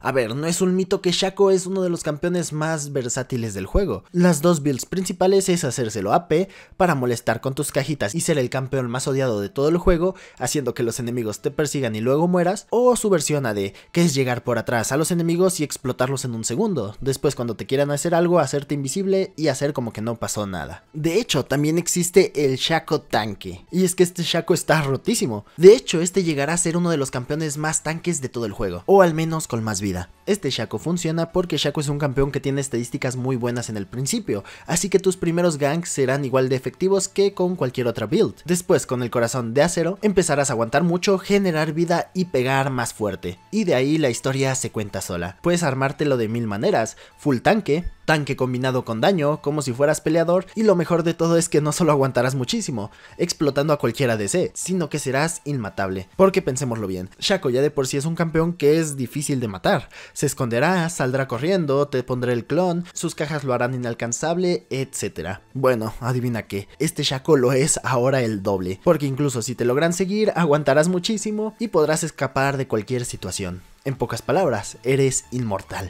A ver, no es un mito que Shaco es uno de los campeones más versátiles del juego. Las dos builds principales es hacérselo AP para molestar con tus cajitas y ser el campeón más odiado de todo el juego, haciendo que los enemigos te persigan y luego mueras, o su versión AD, que es llegar por atrás a los enemigos y explotarlos en un segundo, después cuando te quieran hacer algo, hacerte invisible y hacer como que no pasó nada. De hecho, también existe el Shaco tanque, y es que este Shaco está rotísimo. De hecho, este llegará a ser uno de los campeones más tanques de todo el juego, o al menos con más vida. Este Shaco funciona porque Shaco es un campeón que tiene estadísticas muy buenas en el principio, así que tus primeros ganks serán igual de efectivos que con cualquier otra build. Después, con el corazón de acero, empezarás a aguantar mucho, generar vida y pegar más fuerte. Y de ahí la historia se cuenta sola. Puedes armártelo de mil maneras, full tanque, tanque combinado con daño, como si fueras peleador, y lo mejor de todo es que no solo aguantarás muchísimo, explotando a cualquiera DC, sino que serás inmatable. Porque pensémoslo bien, Shaco ya de por sí es un campeón que es difícil de matar. Se esconderá, saldrá corriendo, te pondrá el clon, sus cajas lo harán inalcanzable, etc. Bueno, adivina qué, este Shaco lo es ahora el doble, porque incluso si te logran seguir, aguantarás muchísimo y podrás escapar de cualquier situación. En pocas palabras, eres inmortal.